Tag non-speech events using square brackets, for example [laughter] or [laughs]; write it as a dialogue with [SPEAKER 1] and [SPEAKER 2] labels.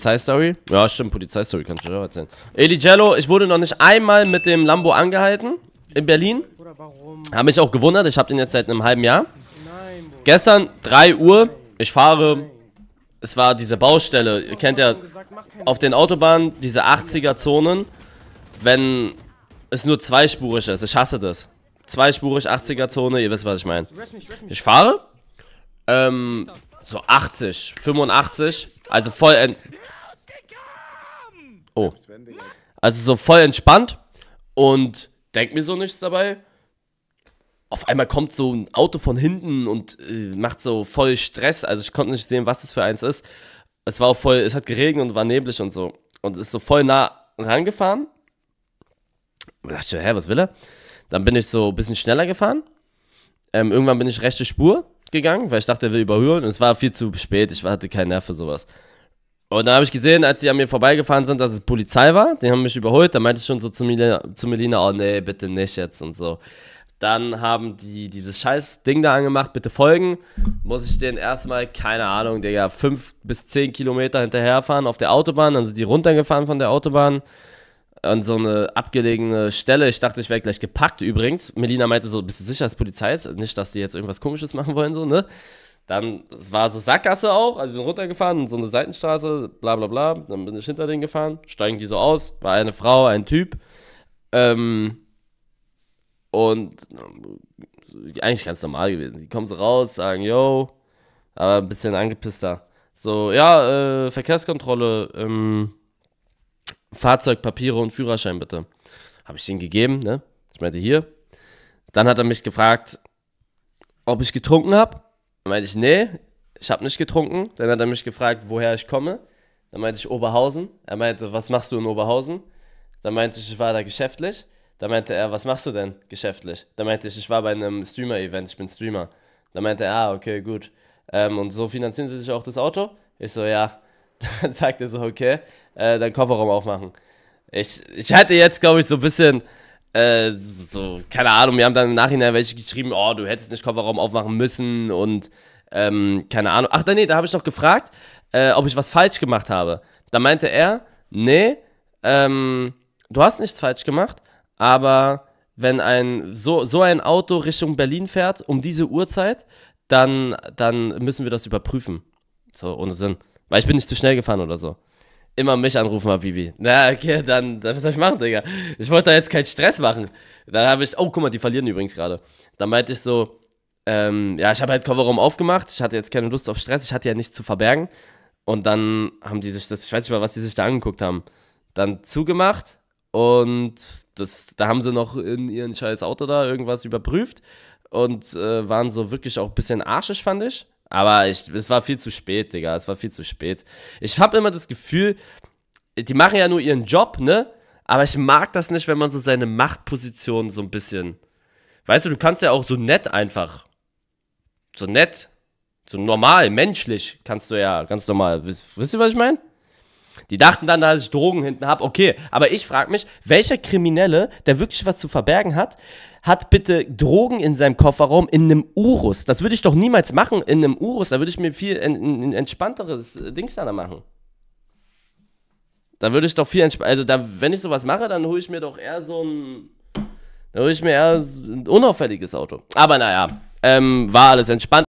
[SPEAKER 1] Polizeistory? Ja, stimmt, Polizeistory kannst du schon erzählen. Eli Jello, ich wurde noch nicht einmal mit dem Lambo angehalten in Berlin. Hab mich auch gewundert, ich habe den jetzt seit einem halben Jahr. Gestern 3 Uhr, ich fahre, es war diese Baustelle, ihr kennt ja auf den Autobahnen diese 80er-Zonen, wenn es nur zweispurig ist, ich hasse das. Zweispurig, 80er-Zone, ihr wisst, was ich meine. Ich fahre, ähm, so 80, 85, also voll, oh. Also so voll entspannt und denk mir so nichts dabei. Auf einmal kommt so ein Auto von hinten und äh, macht so voll Stress. Also ich konnte nicht sehen, was das für eins ist. Es war auch voll, es hat geregnet und war neblig und so. Und ist so voll nah rangefahren. Und dachte ich, hä, was will er? Dann bin ich so ein bisschen schneller gefahren. Ähm, irgendwann bin ich rechte Spur gegangen, weil ich dachte, er will überhören. Und es war viel zu spät. Ich hatte keinen Nerv für sowas. Und dann habe ich gesehen, als sie an mir vorbeigefahren sind, dass es Polizei war. Die haben mich überholt. Da meinte ich schon so zu Melina, zu Melina oh nee, bitte nicht jetzt und so. Dann haben die dieses scheiß Ding da angemacht, bitte folgen. Muss ich denen erstmal, keine Ahnung, der ja fünf bis zehn Kilometer hinterherfahren auf der Autobahn. Dann sind die runtergefahren von der Autobahn an so eine abgelegene Stelle. Ich dachte, ich wäre gleich gepackt übrigens. Melina meinte so, bist du sicher, dass Polizei ist? Nicht, dass die jetzt irgendwas komisches machen wollen, so, ne? Dann war so Sackgasse auch, also sind runtergefahren, so eine Seitenstraße, bla bla bla. Dann bin ich hinter denen gefahren, steigen die so aus, war eine Frau, ein Typ. Ähm, und ähm, eigentlich ganz normal gewesen. Die kommen so raus, sagen, yo, aber ein bisschen angepisster. So, ja, äh, Verkehrskontrolle, ähm, Fahrzeugpapiere und Führerschein bitte. Habe ich denen gegeben, ne? Ich meinte, hier. Dann hat er mich gefragt, ob ich getrunken habe meinte ich, nee, ich habe nicht getrunken. Dann hat er mich gefragt, woher ich komme. Dann meinte ich Oberhausen. Er meinte, was machst du in Oberhausen? Dann meinte ich, ich war da geschäftlich. Dann meinte er, was machst du denn geschäftlich? Dann meinte ich, ich war bei einem Streamer-Event, ich bin Streamer. Dann meinte er, ah, okay, gut. Ähm, und so finanzieren sie sich auch das Auto? Ich so, ja. [laughs] Dann sagt er so, okay, äh, dann Kofferraum aufmachen. Ich, ich hatte jetzt, glaube ich, so ein bisschen äh, so, keine Ahnung, wir haben dann im Nachhinein welche geschrieben, oh, du hättest nicht Kofferraum aufmachen müssen und ähm, keine Ahnung. Ach, nee, da habe ich noch gefragt, äh, ob ich was falsch gemacht habe. Da meinte er, nee, ähm, du hast nichts falsch gemacht, aber wenn ein so, so ein Auto Richtung Berlin fährt um diese Uhrzeit, dann, dann müssen wir das überprüfen. So, ohne Sinn. Weil ich bin nicht zu schnell gefahren oder so immer mich anrufen, Habibi. Na, okay, dann, dann was soll ich machen, Digga? Ich wollte da jetzt keinen Stress machen. Dann habe ich, oh, guck mal, die verlieren übrigens gerade. Dann meinte ich so, ähm, ja, ich habe halt Coverraum aufgemacht. Ich hatte jetzt keine Lust auf Stress. Ich hatte ja nichts zu verbergen. Und dann haben die sich das, ich weiß nicht mal, was die sich da angeguckt haben, dann zugemacht. Und das, da haben sie noch in ihren scheiß Auto da irgendwas überprüft und äh, waren so wirklich auch ein bisschen arschig, fand ich. Aber ich, es war viel zu spät, Digga. Es war viel zu spät. Ich habe immer das Gefühl, die machen ja nur ihren Job, ne? Aber ich mag das nicht, wenn man so seine Machtposition so ein bisschen. Weißt du, du kannst ja auch so nett einfach. So nett. So normal, menschlich kannst du ja ganz normal. Wisst, wisst ihr, was ich meine? Die dachten dann, dass ich Drogen hinten habe. Okay, aber ich frage mich, welcher Kriminelle, der wirklich was zu verbergen hat, hat bitte Drogen in seinem Kofferraum in einem Urus? Das würde ich doch niemals machen in einem Urus. Da würde ich mir viel en en entspannteres äh, Dings da machen. Da würde ich doch viel entspannter. Also, da, wenn ich sowas mache, dann hole ich mir doch eher so ein. Da hole ich mir eher ein unauffälliges Auto. Aber naja, ähm, war alles entspannt.